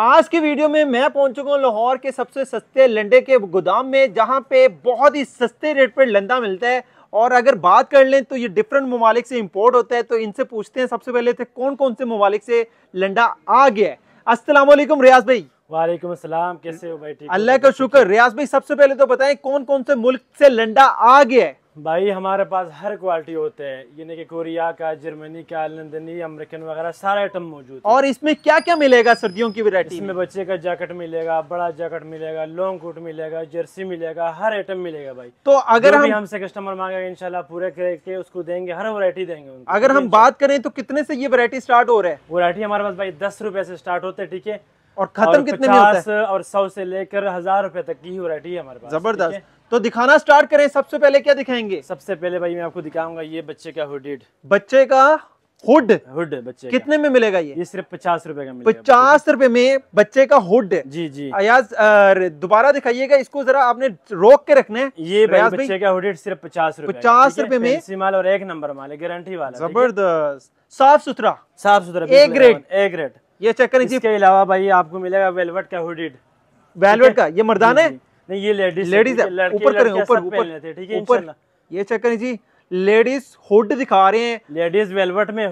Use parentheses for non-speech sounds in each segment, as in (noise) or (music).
आज की वीडियो में मैं पहुंच चुका हूँ लाहौर के सबसे सस्ते लंडे के गोदाम में जहाँ पे बहुत ही सस्ते रेट पर लंदा मिलता है और अगर बात कर लें तो ये डिफरेंट ममालिक से इम्पोर्ट होता है तो इनसे पूछते हैं सबसे पहले थे तो कौन कौन से ममालिक से लंडा आ गया है असलम रियाज भाई वालेकुम कैसे हो भाई अल्लाह का शुक्र रियाज भाई सबसे पहले तो बताएं कौन कौन से मुल्क से लंडा आ गया है भाई हमारे पास हर क्वालिटी होते हैं यानी कि कोरिया का जर्मनी का लंदनी अमेरिकन वगैरह सारे आइटम मौजूद और इसमें क्या क्या मिलेगा सर्दियों की वैरायटी इसमें बच्चे का जैकेट मिलेगा बड़ा जैकेट मिलेगा लॉन्ग कोट मिलेगा जर्सी मिलेगा हर आइटम मिलेगा भाई तो अगर हम हमसे कस्टमर मांगेगा इनशाला पूरे करके उसको देंगे हर वरायटी देंगे उनको अगर हम बात करें तो कितने से ये वरायटी स्टार्ट हो रहा है वरायटी हमारे पास भाई दस रुपए से स्टार्ट होते हैं ठीक है और खत्म कितने में होता है और सौ से लेकर हजार रुपए तक की वरायटी है हमारे पास जबरदस्त तो दिखाना स्टार्ट करें सबसे पहले क्या दिखाएंगे सबसे पहले भाई मैं आपको दिखाऊंगा ये बच्चे का हुडेड बच्चे का हुड हुड बच्चे कितने में मिलेगा ये ये सिर्फ पचास रुपए का मिलेगा पचास रुपए में बच्चे का हुड जी जी अयाज दोबारा दिखाइएगा इसको जरा आपने रोक के रखना है ये भाई बच्चे भाई। का हुड सिर्फ पचास रुपए पचास रुपए में माल और एक नंबर माल गारंटी वाला जबरदस्त साफ सुथरा साफ सुथरा एक ग्रेड एक ग्रेड ये चेक करें इसके अलावा भाई आपको मिलेगा वेलवेट का हुडेड वेलवेट का ये मर्दाना है नहीं ये लेडीज लेडीज ऊपर करें ऊपर ऊपर ठीक है ऊपर ये चेक करें जी लेडीज हुड दिखा रहे हैं लेडीज वेलवेट में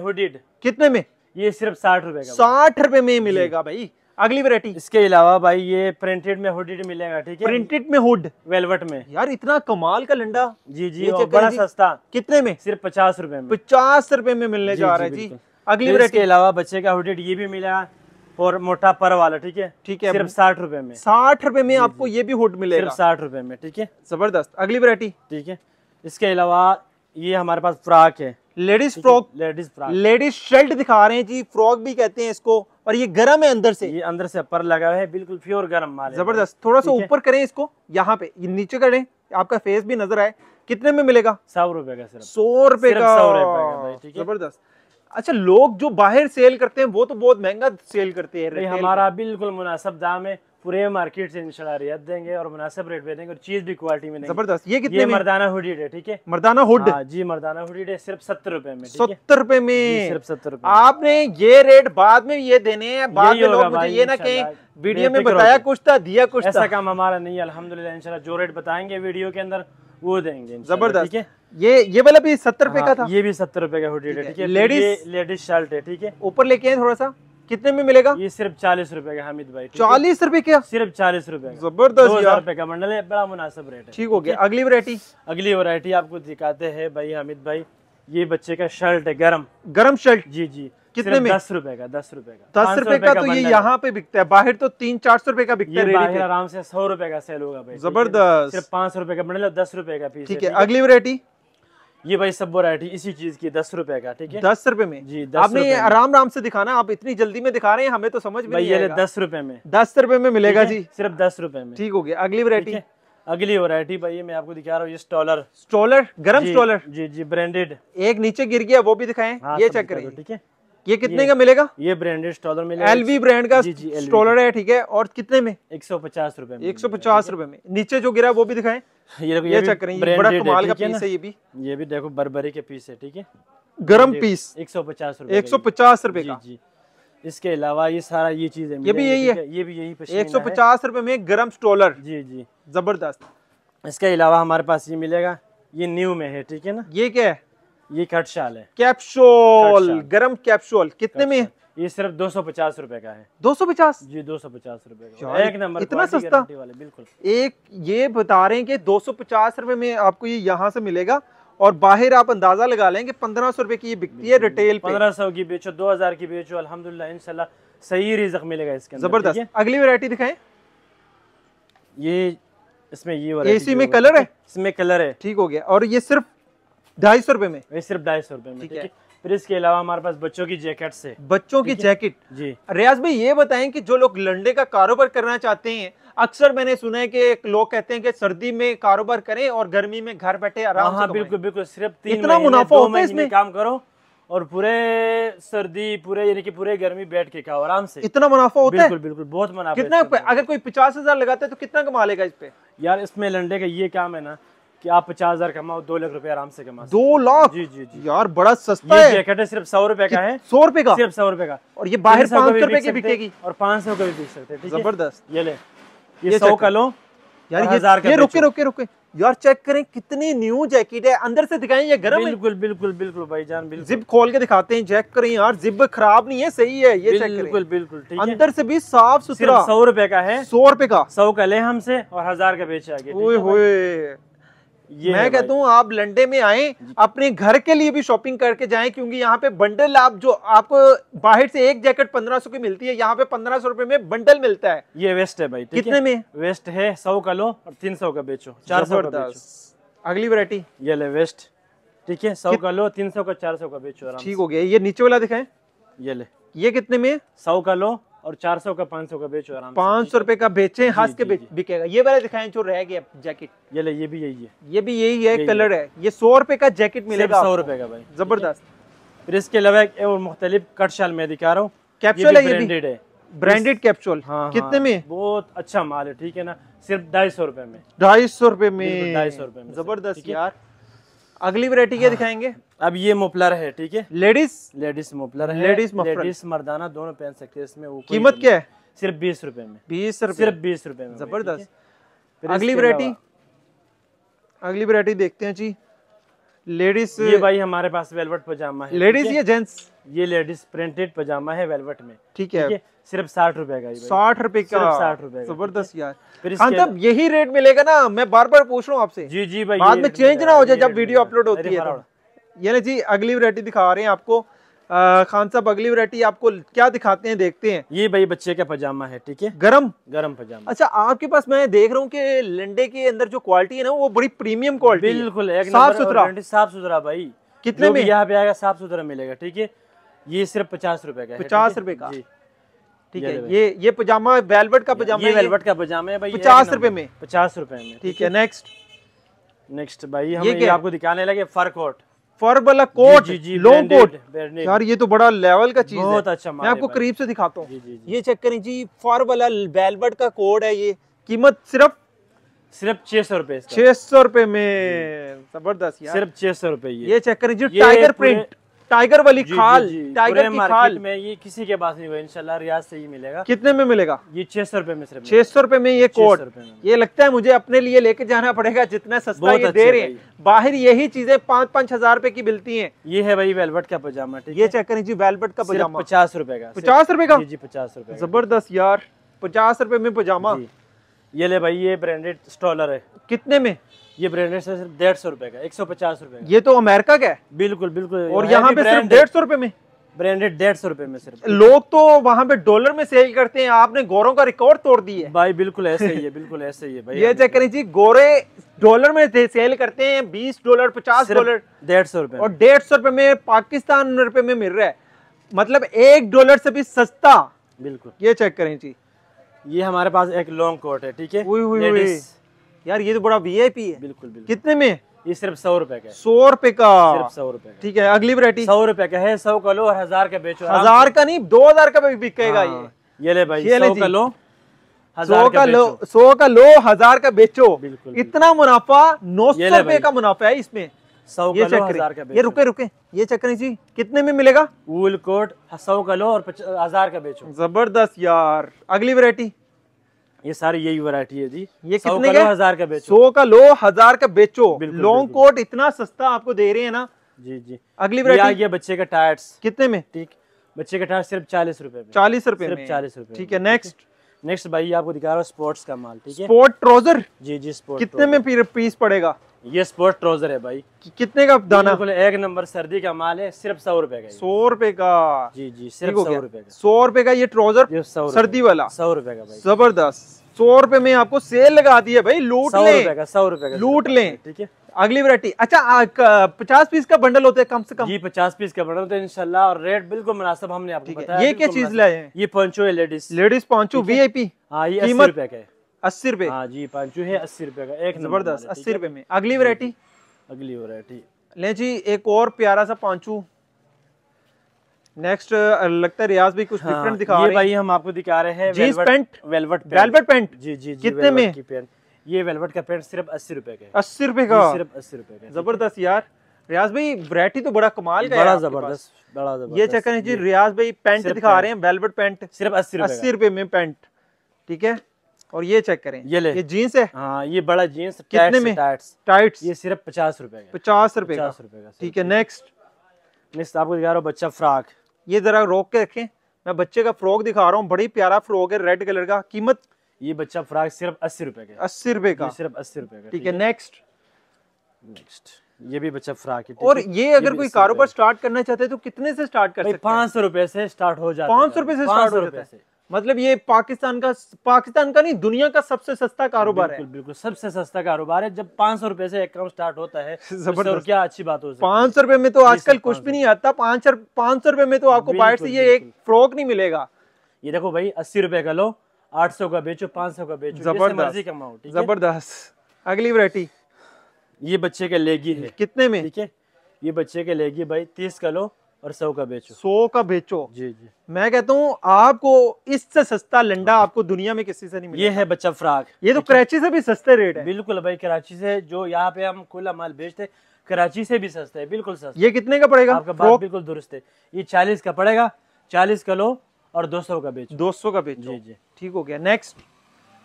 कितने में ये सिर्फ साठ रुपए का साठ रुपए में मिलेगा भाई अगली वरायटी इसके अलावा भाई ये प्रिंटेड में हुडेड मिलेगा ठीक है प्रिंटेड में हुड वेलवेट में यार इतना कमाल का लंडा जी जी ये बड़ा सस्ता कितने में सिर्फ पचास रुपए में पचास रुपए में मिलने जा रहा है जी अगली वरायटी तो के अलावा बच्चे का हुडेड ये भी मिला और मोटा पर वाला ठीक है ठीक है सिर्फ साठ रुपए में साठ रुपए में आपको ये भी होट मिलेगा सिर्फ साठ रुपए में ठीक है जबरदस्त अगली वरायटी ठीक है इसके अलावा ये हमारे पास फ्रॉक है ladies frock ladies frock ladies shirt दिखा रहे हैं जी फ्रॉक भी कहते हैं इसको और ये गर्म है अंदर से ये अंदर से अपर लगा है बिल्कुल प्योर गर्म माल जबरदस्त थोड़ा सा ऊपर करें इसको यहाँ पे ये नीचे करें आपका फेस भी नजर आए कितने में मिलेगा सौ रुपए का सिर्फ सौ रुपए का जबरदस्त अच्छा लोग जो बाहर सेल करते हैं वो तो बहुत महंगा सेल करते हैं हमारा बिल्कुल मुनासिब दाम है पूरे मार्केट से इंशाल्लाह रियायत देंगे और मुनासिब रेट पे देंगे और चीज भी क्वालिटी में जबरदस्त ये कितने ये मर्दाना हुडी है ठीक है मर्दाना हुड हाँ, जी मर्दाना हुडी है सिर्फ सत्तर रुपए में सत्तर रुपए में सिर्फ सत्तर रुपए आपने ये रेट बाद में ये देने हैं बाद में लोग मुझे ये ना कहीं वीडियो में बताया कुछ था दिया कुछ ऐसा काम हमारा नहीं है अलहमदुल्ला इंशाल्लाह जो रेट बताएंगे वीडियो के अंदर वो देंगे जबरदस्त ठीक है ये ये वाला भी सत्तर रुपए का हाँ, था ये भी सत्तर रुपए का हुडी है ठीक है लेडीज लेडीज शर्ट है ठीक है ऊपर लेके आए थोड़ा सा कितने में मिलेगा ये सिर्फ चालीस रुपए का हमिद भाई चालीस रुपए का सिर्फ चालीस रुपए जबरदस्त हजार रुपए का मंडल है बड़ा मुनासिब रेट है ठीक हो गया अगली वरायटी अगली वरायटी आपको दिखाते हैं भाई हमिद भाई ये बच्चे का शर्ट है गर्म गर्म शर्ट जी जी कितने में दस रुपए का दस रुपए का दस रुपए का तो ये यहाँ पे बिकता है बाहर तो तीन चार सौ रुपए का बिकता है आराम से सौ रुपए का सेल होगा भाई जबरदस्त सिर्फ पांच सौ रुपए का बंडल दस रुपए का पीस ठीक है अगली वरायटी ये भाई सब वरायटी इसी चीज की दस रुपए का ठीक है दस रुपए में जी दस आपने ये आराम आराम से दिखाना आप इतनी जल्दी में दिखा रहे हैं हमें तो समझ में आएगा दस रुपए में दस रुपए में मिलेगा जी सिर्फ दस रुपए में ठीक हो गया अगली वरायटी अगली वैरायटी भाई ये मैं आपको दिखा रहा हूँ ये स्टॉलर स्टॉलर गर्म स्टॉलर जी जी ब्रांडेड एक नीचे गिर गया वो भी दिखाए हाँ, ये चेक करें ठीक है ये कितने ये, का मिलेगा ये ब्रांडेड स्टॉलर मिलेगा एलवी ब्रांड का जी, जी, स्टॉलर है ठीक है और कितने में एक सौ पचास रूपए एक सौ पचास रूपए में नीचे जो गिरा वो भी दिखाए ये देखो ये चेक करेंगे बड़ा कमाल का पीस है ये भी ये भी देखो बरबरी के पीस है ठीक है गरम पीस एक सौ पचास रूपए एक सौ पचास रूपए का जी इसके अलावा ये सारा ये चीज है ये भी यही है ये भी यही एक सौ पचास रूपए में गर्म स्टॉलर जी जी जबरदस्त इसके अलावा हमारे पास ये मिलेगा ये न्यू में है ठीक है ना ये क्या है ये कट शाल है कैप्सूल गरम कैप्सूल कितने में ये सिर्फ दो सौ पचास रूपए का है दो सौ पचास जी दो सौ पचास रूपए एक नंबर इतना सस्ता वाले बिल्कुल एक ये बता रहे हैं कि दो सौ पचास रूपए में आपको ये यहाँ से मिलेगा और बाहर आप अंदाजा लगा लेंगे पंद्रह सौ रूपए की ये बिकती है रिटेल पंद्रह सौ की बेचो दो हजार की बेचो अलहमदुल्ला इन सही रिजक मिलेगा इसके जबरदस्त अगली वेरायटी दिखाए ये इसमें ये एसी में कलर है इसमें कलर है ठीक हो गया और ये सिर्फ ढाई सौ रुपए में सिर्फ ढाई सौ रुपए में ठीक है फिर इसके अलावा हमारे पास बच्चों की जैकेट से बच्चों की जैकेट जी रियाज भाई ये बताएं कि जो लोग लंडे का कारोबार करना चाहते हैं अक्सर मैंने सुना है कि लोग कहते हैं कि सर्दी में कारोबार करें और गर्मी में घर बैठे आराम हाँ, बिल्कुल बिल्कुल सिर्फ इतना मुनाफा हो इसमें काम करो और पूरे सर्दी पूरे यानी कि पूरे गर्मी बैठ के खाओ आराम से इतना मुनाफा होता बिल्कुल, है बिल्कुल बिल्कुल बहुत मुनाफा कितना अगर कोई पचास हजार लगाता है तो कितना कमा लेगा इस पे यार इसमें लंडे का ये काम है ना कि आप पचास हजार कमाओ दो लाख रुपए आराम से कमाओ दो लाख जी जी जी यार बड़ा सस्ता ये है जैकेट सिर्फ सौ रुपए का है सौ रुपए का सिर्फ सौ रुपए का और ये बाहर सौ रुपए की बिकेगी और पांच सौ का भी बिक सकते हैं जबरदस्त ये ले ये सौ का लो यार ये हजार ये रुके रुके रुके यार चेक करें कितनी न्यू जैकेट है अंदर से दिखाएं ये गर्म बिल्कुल बिल्कुल बिल्कुल भाई जान बिल्कुल जिप खोल के दिखाते हैं चेक करें यार जिप खराब नहीं है सही है ये चेक करें बिल्कुल बिल्कुल ठीक अंदर से भी साफ सुथरा सौ रुपए का है सौ रुपए का सौ का ले हमसे और हजार का बेचे आगे ओए होए ये मैं कहता हूँ आप लंडे में आए अपने घर के लिए भी शॉपिंग करके जाए क्योंकि यहाँ पे बंडल आप जो आपको बाहर से एक जैकेट पंद्रह सौ की मिलती है यहाँ पे पंद्रह सौ रुपए में बंडल मिलता है ये वेस्ट है भाई कितने में वेस्ट है सौ का लो और तीन सौ का बेचो चार सौ अगली वरायटी ये ले वेस्ट ठीक है सौ का लो तीन सौ का चार सौ का बेचो ठीक हो गया ये नीचे वाला दिखाए ये ले ये कितने में सौ का लो और 400 का 500 का बेचो आराम पाँच सौ रुपए का बेचे हंस के बिकेगा ये वाला दिखाएं जो रह गया जैकेट ये ले ये भी यही है ये भी यही है कलर है ये सौ रुपए का जैकेट मिलेगा सौ रुपए का भाई जबरदस्त फिर इसके अलावा एक और मुख्तलिफ कट शाल मैं दिखा रहा हूँ कैप्सूल है ब्रांडेड हाँ, कैप्सूल हाँ, कितने में बहुत अच्छा माल है ठीक है ना सिर्फ ढाई सौ रुपए में ढाई सौ रुपए में ढाई सौ रुपए में जबरदस्त यार अगली वरायटी क्या हाँ। दिखाएंगे अब ये मोफलर है ठीक है लेडीज लेडीज मोफलर है लेडीज लेडीज मर्दाना दोनों पहन सकते हैं इसमें कीमत क्या है सिर्फ बीस रुपए में बीस रुपए सिर्फ बीस रुपए में जबरदस्त अगली वरायटी अगली वरायटी देखते हैं जी लेडीज ये भाई हमारे पास वेलवेट पजामा है लेडीज या जेंट्स ये लेडीज प्रिंटेड पजामा है वेलवेट में ठीक है सिर्फ साठ रुपए का साठ रुपए का साठ रुपए जबरदस्त यार फिर तब यही रेट मिलेगा ना मैं बार बार पूछ रहा हूँ आपसे जी जी भाई बाद में चेंज ना हो जाए जब वीडियो अपलोड होती है तो। यानी जी अगली वरायटी दिखा रहे हैं आपको खान साहब अगली वरायटी आपको क्या दिखाते हैं देखते हैं ये भाई बच्चे का पजामा है ठीक है गरम गरम पजामा अच्छा आपके पास मैं देख रहा हूँ कि लंडे के अंदर जो क्वालिटी है ना वो बड़ी प्रीमियम क्वालिटी बिल्कुल साफ सुथरा साफ सुथरा भाई कितने में यहाँ पे आएगा साफ सुथरा मिलेगा ठीक है ये सिर्फ पचास रुपए का पचास रुपए का ठीक है ये ये पजामा वेलवेट का पजामा ये वेलवेट का पजामा है भाई पचास रुपए में पचास रुपए में ठीक है नेक्स्ट नेक्स्ट भाई हम ये, ये आपको दिखाने लगे फर कोट फर वाला कोट जी, जी, लॉन्ग कोट यार ये तो बड़ा लेवल का चीज बहुत अच्छा मैं आपको करीब से दिखाता हूँ ये चेक करें जी फर वाला वेलवेट का कोट है ये कीमत सिर्फ सिर्फ छह सौ रूपये छह सौ रूपये में जबरदस्त सिर्फ छह सौ रूपये ये चेक करें जी टाइगर प्रिंट टाइगर वाली जी, खाल टाइगर की खाल में ये किसी के पास नहीं हुआ इनशाला रियाज से ही मिलेगा कितने में मिलेगा ये छह सौ रुपए में सिर्फ छह सौ रुपए में ये कोट ये लगता है मुझे अपने लिए लेके जाना पड़ेगा जितना सस्ता ये दे रहे हैं बाहर यही चीजें पाँच पाँच हजार रूपए की मिलती है ये है भाई वेलवेट का पजामा ये चेक करें जी वेलवेट का पजामा पचास रूपए का पचास रूपए का जी पचास रूपए जबरदस्त यार पचास रूपए में पजामा ये ले भाई ये ब्रांडेड स्टॉलर है कितने में ये ब्रांडेड सिर्फ डेढ़ सौ रुपए का एक सौ पचास रुपए ये तो अमेरिका का है बिल्कुल बिल्कुल और यहाँ पे सिर्फ डेढ़ सौ रुपए में ब्रांडेड डेढ़ सौ रुपए में सिर्फ लोग तो वहाँ पे डॉलर में सेल करते हैं आपने गोरों का रिकॉर्ड तोड़ दिया है भाई बिल्कुल ऐसे ही है बिल्कुल ऐसे ही है भाई (laughs) ये चेक करें जी गोरे डॉलर में सेल करते हैं बीस डॉलर पचास डॉलर डेढ़ सौ रुपए और डेढ़ सौ रुपए में पाकिस्तान रुपए में मिल रहा है मतलब एक डॉलर से भी सस्ता बिल्कुल ये चेक करें जी ये हमारे पास एक लॉन्ग कोट है ठीक है यार ये तो बड़ा वी आई पी है बिल्कुल बिल्कुल कितने में ये सिर्फ सौ रुपए का सौ रुपए का सिर्फ सौ रुपए ठीक है अगली वरायटी सौ रुपए का है सौ का लो और हजार का बेचो हजार का नहीं दो हजार का भी बिकेगा हाँ। ये ये ले भाई सौ का लो सौ का लो सौ का लो हजार का बेचो बिल्कुल इतना मुनाफा नौ सौ रुपए का मुनाफा है इसमें सौ ये चक्कर ये रुके रुके ये करें जी कितने में मिलेगा वूल कोट सौ का लो और हजार का बेचो जबरदस्त यार अगली वरायटी ये सारी यही वैरायटी है जी ये कितने का हजार का बेचो सौ का लो हजार का बेचो लॉन्ग कोट इतना सस्ता आपको दे रहे हैं ना जी जी अगली वैरायटी बच्चे का टायर्स कितने में ठीक बच्चे का टायर सिर्फ चालीस रूपए चालीस रूपए सिर्फ चालीस रूपए ठीक है नेक्स्ट नेक्स्ट भाई आपको दिखा रहा हूँ स्पोर्ट्स का माल ठीक है स्पोर्ट ट्राउजर जी जी स्पोर्ट कितने में पीस पड़ेगा ये स्पोर्ट ट्राउजर है भाई कि, कितने का दाना बिल्कुल एक नंबर सर्दी का माल है सिर्फ सौ रुपए का सौ रुपए का जी जी सिर्फ सौ रुपए का सौ रुपए का ये ट्राउजर सर्दी वाला सौ रुपए का भाई जबरदस्त सौ रुपए में आपको सेल लगा दी है भाई लूट लें सौ रुपए का लूट ले ठीक है अगली वरायटी अच्छा पचास पीस का बंडल होता है कम से कम ये पचास पीस का बंडल होता है इनशाला और रेट बिल्कुल मुनासब हमने आपको बताया ये क्या चीज लाए हैं ये पंचो है लेडीज लेडीज पंचो वीआईपी हाँ ये रुपए का है अस्सी रुपए हाँ जी पांचू है अस्सी रुपए का एक जबरदस्त अस्सी रुपए में अगली वरायटी हम्म, अगली वरायटी ले जी एक और प्यारा सा पांचू नेक्स्ट लगता है रियाज भी कुछ हाँ, डिफरेंट दिखा ये रहे भाई हम आपको दिखा रहे हैं jeans pant velvet velvet pant जी जी जी कितने में की पेंट ये वेलवेट का पेंट सिर्फ अस्सी रुपए का अस्सी रुपए का सिर्फ अस्सी रुपए का जबरदस्त यार रियाज भाई वैरायटी तो बड़ा कमाल का बड़ा जबरदस्त बड़ा जबरदस्त ये चेक करें जी रियाज भाई पेंट दिखा रहे हैं वेलवेट पेंट सिर्फ अस्सी अस्सी रुपए में पेंट ठीक है और ये चेक करें ये ले ये जीन्स है हाँ ये बड़ा जीन्स कितने में टाइट्स टाइट्स ये सिर्फ पचास रुपए पचास रुपए पचास रुपए का ठीक है नेक्स्ट नेक्स्ट आपको दिखा रहा हूँ बच्चा फ्रॉक ये जरा रोक के रखें मैं बच्चे का फ्रॉक दिखा रहा हूँ बड़ी प्यारा फ्रॉक है रेड कलर का कीमत ये बच्चा फ्राक सिर्फ अस्सी रुपए का अस्सी रुपए का सिर्फ अस्सी रुपए का ठीक है नेक्स्ट नेक्स्ट ये भी बच्चा फ्राक है और ये अगर ये कोई कारोबार स्टार्ट करना चाहते हैं तो कितने से स्टार्ट कर सकते हैं पाँच सौ रुपए से स्टार्ट हो जाता है पाँच सौ रुपए से स्टार्ट हो जाता है मतलब ये पाकिस्तान का पाकिस्तान का नहीं दुनिया का सबसे सस्ता कारोबार है बिल्कुल सबसे सस्ता कारोबार है जब पांच सौ रुपए से एक काम स्टार्ट होता है (laughs) और क्या अच्छी बात हो पांच सौ रुपए में तो आजकल कुछ भी नहीं आता पांच पांच सौ रुपए में तो आपको बाहर से ये एक फ्रॉक नहीं मिलेगा ये देखो भाई अस्सी रुपए का लो आठ सौ का बेचो पांच सौ का बेचो जबरदस्त कमाओ जबरदस्त अगली वरायटी ये बच्चे के लेगी है कितने में ठीक है ये बच्चे के लेगी भाई तीस का लो और सौ का बेचो सौ का बेचो जी जी मैं कहता हूँ आपको इससे सस्ता लंडा हाँ। आपको दुनिया में किसी से नहीं मिलेगा ये है बच्चा फ्राक ये तो कराची से भी सस्ते रेट है बिल्कुल भाई कराची से जो यहाँ पे हम खुला माल बेचते कराची से भी सस्ता है बिल्कुल सस्ता ये कितने का पड़ेगा आपका बात बिल्कुल दुरुस्त है ये चालीस का पड़ेगा चालीस का लो और दो सौ का बेचो दो सौ का बेचो जी जी ठीक हो गया नेक्स्ट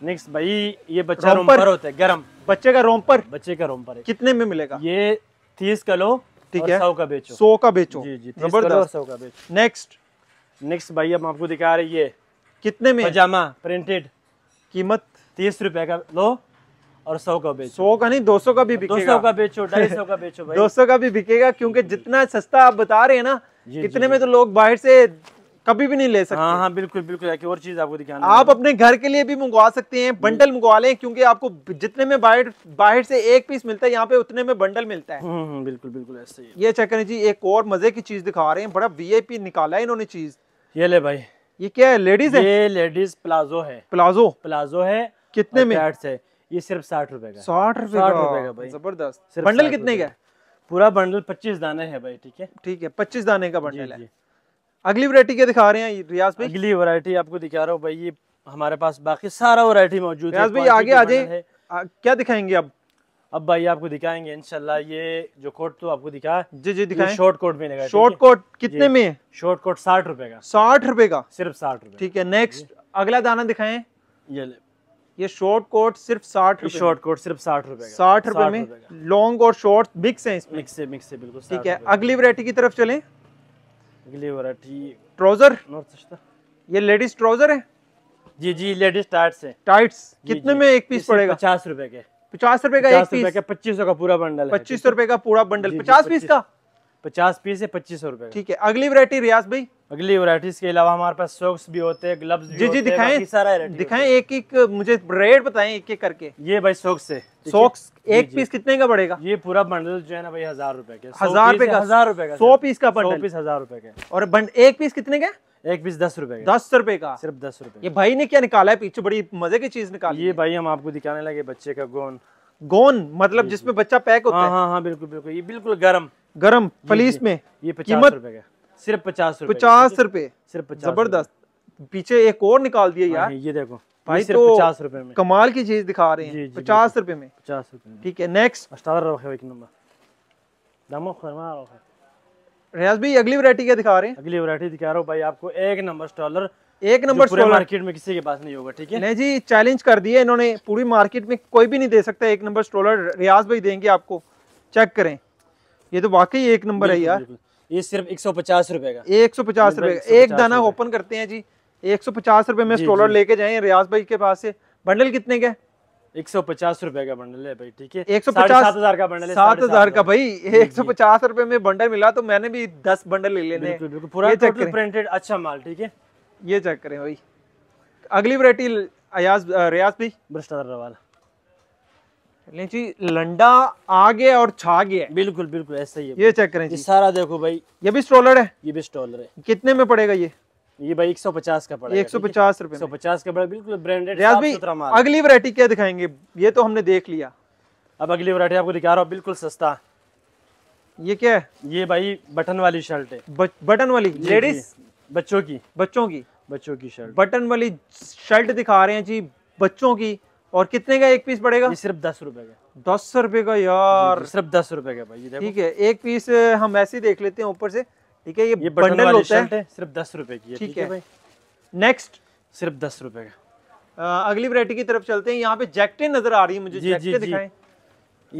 नेक्स्ट भाई ये बच्चा रोमपर होता है गर्म बच्चे का रोमपर बच्चे का रोमपर है कितने में मिलेगा ये तीस का लो ठीक है सौ का बेचो सौ का बेचो जी जी जबरदस्त सौ का बेचो नेक्स्ट नेक्स्ट भाई हम आपको दिखा रहे ये कितने में पजामा प्रिंटेड कीमत तीस रुपए का लो और सौ का बेचो सौ का नहीं दो सौ का भी बिकेगा दो सौ का बेचो ढाई सौ का बेचो (laughs) भाई दो सौ का भी बिकेगा क्योंकि जितना सस्ता आप बता रहे हैं ना कितने में तो लोग बाहर से कभी भी नहीं ले हाँ, सकते हाँ हाँ बिल्कुल बिल्कुल एक और चीज आपको दिखाना आप अपने घर के लिए भी मंगवा सकते हैं बंडल मंगवा लें क्योंकि आपको जितने में बाहर बाहर से एक पीस मिलता है यहाँ पे उतने में बंडल मिलता है हम्म, हम्म, बिल्कुल बिल्कुल ऐसे ही ये चेक करें जी एक और मजे की चीज दिखा रहे हैं बड़ा वीआईपी निकाला है इन्होंने चीज ये ले भाई ये क्या है लेडीज है ये लेडीज प्लाजो है प्लाजो प्लाजो है कितने में है ये सिर्फ साठ रुपए का साठ रुपए साठ रुपए का भाई जबरदस्त बंडल कितने का पूरा बंडल पच्चीस दाने है भाई ठीक है ठीक है पच्चीस दाने का बंडल है अगली वरायटी क्या दिखा रहे हैं रियाज भाई अगली वरायटी आपको दिखा रहा हूँ भाई ये हमारे पास बाकी सारा वरायटी मौजूद है भाई आगे आ जाए क्या दिखाएंगे अब अब भाई आपको दिखाएंगे इनशाला ये जो कोट तो आपको दिखा जी जी दिखाए शॉर्ट कोट में शॉर्ट कोट कितने में शॉर्ट कोट साठ रुपए का साठ रुपए का सिर्फ साठ रुपए ठीक है नेक्स्ट अगला दाना दिखाए ये ये शॉर्ट कोट सिर्फ साठ रुपए शॉर्ट कोट सिर्फ साठ रुपए साठ रुपए में लॉन्ग और शॉर्ट मिक्स है इसमें मिक्स है मिक्स है बिल्कुल ठीक है अगली वरायटी की तरफ चले अगली वरायटी ट्राउजर तो। ये लेडीज ट्राउजर है जी जी लेडीज टाइट्स है टाइट्स कितने में एक पीस पड़ेगा पचास रुपए के पचास रुपए का एक पीस पच्चीस सौ का पूरा बंडल पच्चीस सौ रुपए का पूरा बंडल पचास पीस का पचास पीस है पच्चीस सौ रुपए ठीक है अगली वरायटी रियाज भाई अगली वरायटी के अलावा हमारे पास सॉक्स भी होते हैं ग्लव्स जी जी दिखाए सारा दिखाए एक एक मुझे रेट बताए एक एक करके ये भाई सॉक्स है सॉक्स एक पीस कितने का पड़ेगा ये पूरा बंडल जो है ना भाई हजार रूपए के हजार रूपए का हजार रूपए का सौ पीस का बंडल पीस हजार रूपए के और एक पीस कितने का एक पीस दस रुपए दस रुपए का सिर्फ दस रुपए ये भाई ने क्या निकाला है पीछे बड़ी मजे की चीज निकाली ये भाई हम आपको दिखाने लगे बच्चे का गोन गोन मतलब जिसमें बच्चा पैक होता हाँ, है हाँ हाँ बिल्कुल बिल्कुल ये बिल्कुल गर्म गरम फलीस में ये कीमत सिर्फ पचास रुपए पचास रुपए सिर्फ जबरदस्त पीछे एक और निकाल दिया यार हाँ, ये देखो भाई तो पचास रुपए में कमाल की चीज दिखा रहे हैं पचास रुपए में पचास रुपए ठीक है नेक्स्ट रियाज भाई अगली वरायटी क्या दिखा रहे हैं अगली वरायटी दिखा रहा हूँ भाई आपको एक नंबर स्टॉलर एक नंबर मार्केट में किसी के पास नहीं होगा ठीक है नहीं जी चैलेंज कर दिया इन्होंने पूरी मार्केट में कोई भी नहीं दे सकता एक नंबर स्टॉलर रियाज भाई देंगे आपको चेक करें ये तो वाकई एक नंबर है यार ये सिर्फ एक सौ पचास रुपए का एक सौ पचास रुपए का एक दाना ओपन करते हैं जी एक सौ पचास रुपए में स्टॉलर लेके जाए रियाज भाई के पास से बंडल कितने का एक सौ पचास रुपए का बंडल है भाई ठीक है एक सौ पचास सात हजार का बंडल है सात हजार का भाई एक सौ पचास रुपए में बंडल मिला तो मैंने भी दस बंडल ले लेने प्रिंटेड अच्छा माल ठीक है ये चेक करें भाई अगली वरायटी अयाज रियाज भाई भ्रष्टाचार वाला जी लंडा आ गया और छा गया बिल्कुल बिल्कुल ऐसा ही है ये चेक करें जी सारा देखो भाई ये भी स्ट्रोलर है ये भी स्ट्रोलर है कितने में पड़ेगा ये ये भाई 150 का पचास 150 रुपए पचास का पड़ा बिल्कुल ब्रांडेड अगली वरायटी क्या दिखाएंगे ये तो हमने देख लिया अब अगली वरायटी आपको दिखा रहा हूँ बिल्कुल सस्ता ये क्या है ये भाई बटन वाली शर्ट है बटन वाली लेडीज बच्चों की बच्चों की बच्चों की शर्ट बटन वाली शर्ट दिखा रहे हैं जी बच्चों की और कितने का एक पीस पड़ेगा सिर्फ दस रुपए का दस रुपए का यार सिर्फ दस रुपए का भाई ठीक है एक पीस हम ऐसे ही देख लेते हैं ऊपर से ठीक है ये, ये बंडल होता है सिर्फ दस रुपए की ठीक है नेक्स्ट सिर्फ दस रुपए का अगली वरायटी की तरफ चलते हैं यहाँ पे जैकटे नजर आ रही है मुझे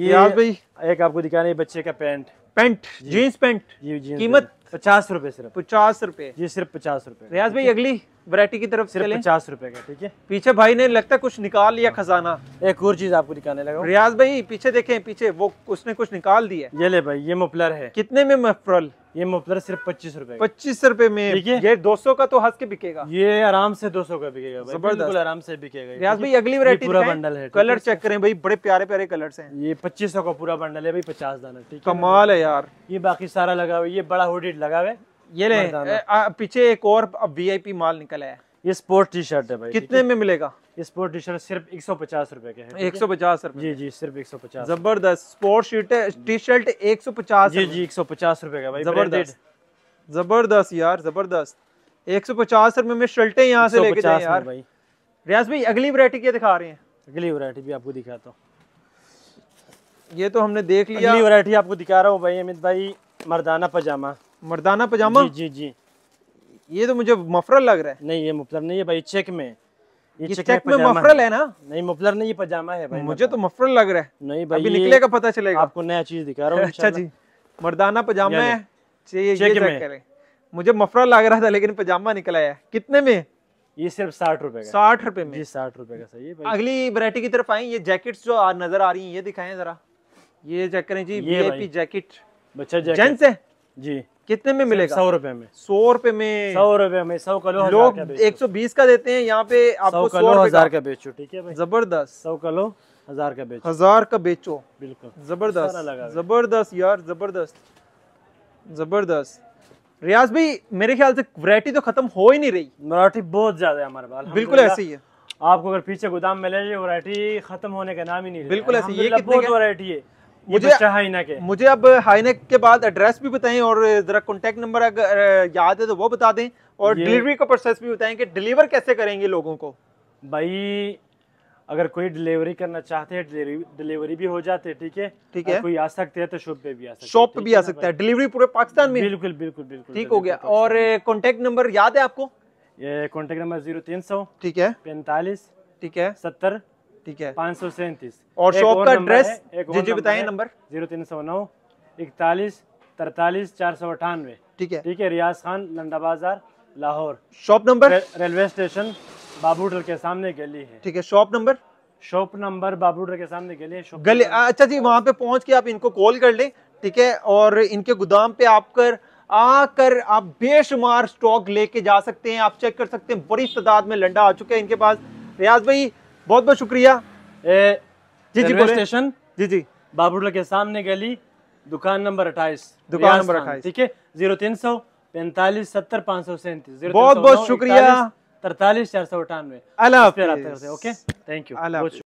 यार भाई एक आपको दिखा रहे बच्चे का पैंट पेंट जीन्स पैंट कीमत पचास रुपए सिर्फ पचास रुपए ये सिर्फ पचास रुपए रियाज भाई अगली वरायटी की तरफ सिर्फ पचास रुपए का ठीक है पीछे भाई ने लगता कुछ निकाल लिया खजाना एक और चीज आपको दिखाने लगा रियाज भाई पीछे देखे पीछे वो उसने कुछ निकाल दिया ये ले भाई ये मुफलर है कितने में मफरल ये मुफलर सिर्फ पच्चीस रूपए पच्चीस रूपए में ठीक है ये दो सौ का तो हंस के बिकेगा ये आराम से दो सौ का बिकेगा बिल्कुल आराम से बिकेगा रियाज भाई अगली वरायटी पूरा बंडल है कलर चेक करें भाई बड़े प्यारे प्यारे कलर है ये पच्चीस का पूरा बंडल है भाई पचास दाना ठीक कमाल है यार ये बाकी सारा लगा हुआ ये बड़ा होडेड लगा हुआ ये ले पीछे एक और वीआईपी माल निकला है ये स्पोर्ट टी शर्ट है भाई कितने में मिलेगा ये स्पोर्ट टी शर्ट सिर्फ एक सौ पचास रूपए के एक सौ पचास रूपए जी जी सिर्फ एक सौ पचास जबरदस्त स्पोर्ट शीट टी शर्ट एक सौ पचास जी जी एक सौ पचास रूपए का भाई जबरदस्त जबरदस्त यार जबरदस्त एक सौ पचास रूपए में शर्टे यहाँ से लेके जाए यार भाई रियाज भाई अगली वरायटी क्या दिखा रहे हैं अगली वरायटी भी आपको दिखाता हूँ ये तो हमने देख लिया अगली वरायटी आपको दिखा रहा हूँ भाई अमित भाई मर्दाना पजामा मर्दाना पजामा जी जी जी ये तो मुझे मफरल लग रहा है नहीं ये मफलर नहीं है भाई चेक में ये चेक, चेक में मफरल है ना नहीं मफलर नहीं ये पजामा है भाई मुझे तो मतलब। मफरल लग रहा है नहीं भाई अभी निकलेगा पता चलेगा आपको नया चीज दिखा रहा हूँ (laughs) अच्छा जी मर्दाना पजामा है ये चेक में मुझे मफरल लग रहा था लेकिन पजामा निकला है कितने में ये सिर्फ साठ रुपए का साठ रुपए में जी साठ रुपए का सही है भाई अगली वरायटी की तरफ आई ये जैकेट्स जो नजर आ रही है ये दिखाएं जरा ये चेक करें जी वीआईपी जैकेट बच्चा जैकेट जेंट्स है जी कितने में मिलेगा सौ रुपए में सौ रुपए में सौ रुपए में सौ किलो लोग एक सौ बीस का देते हैं यहाँ पे आपको सौ किलो हजार का बेचो ठीक है जबरदस्त सौ किलो हजार का बेचो हजार का बेचो बिल्कुल जबरदस्त जबरदस्त यार जबरदस्त जबरदस्त रियाज भाई मेरे ख्याल से वैरायटी तो खत्म हो ही नहीं रही मराठी बहुत ज्यादा है हमारे पास बिल्कुल ऐसे ही है आपको अगर पीछे गोदाम में ले वैरायटी खत्म होने का नाम ही नहीं बिल्कुल ऐसी ये बहुत वैरायटी है मुझे हाइनेक है मुझे अब हाइनेक के बाद एड्रेस भी बताएं और जरा कॉन्टेक्ट नंबर अगर याद है तो वो बता दें और डिलीवरी का प्रोसेस भी बताएं कि डिलीवर कैसे करेंगे लोगों को भाई अगर कोई डिलीवरी करना चाहते हैं डिलीवरी भी हो जाते हैं ठीक है ठीक है कोई आ सकते हैं तो शॉप पे भी आ सकते शॉप पे भी आ सकता है डिलीवरी पूरे पाकिस्तान में बिल्कुल बिल्कुल बिल्कुल ठीक हो गया और कॉन्टेक्ट नंबर याद है आपको ये कॉन्टेक्ट नंबर जीरो तीन सौ ठीक है पैंतालीस ठीक है सत्तर ठीक है पाँच सौ सैंतीस और शॉप का एड्रेस जी जी बताइए नंबर जीरो तीन सौ नौ इकतालीस तरतालीस चार सौ अठानवे ठीक है ठीक है रियाज Khan Landa Bazaar Lahore shop number railway station बाबू के सामने गली है ठीक है शॉप नंबर शॉप नंबर बाबू के सामने गली है गली अच्छा जी वहाँ पे पहुँच के आप इनको कॉल कर लें ठीक है और इनके गोदाम पे आप कर आकर आप बेशुमार स्टॉक लेके जा सकते हैं आप चेक कर सकते हैं बड़ी तादाद में लंडा आ चुके हैं इनके पास रियाज भाई बहुत बहुत शुक्रिया ए, जी जी स्टेशन जी जी बाबूला के सामने गली दुकान नंबर अट्ठाईस दुकान नंबर अट्ठाईस ठीक है जीरो तीन सौ पैंतालीस सत्तर पाँच सौ सैंतीस बहुत बहुत शुक्रिया तरतालीस चार सौ अठानवे ओके थैंक यू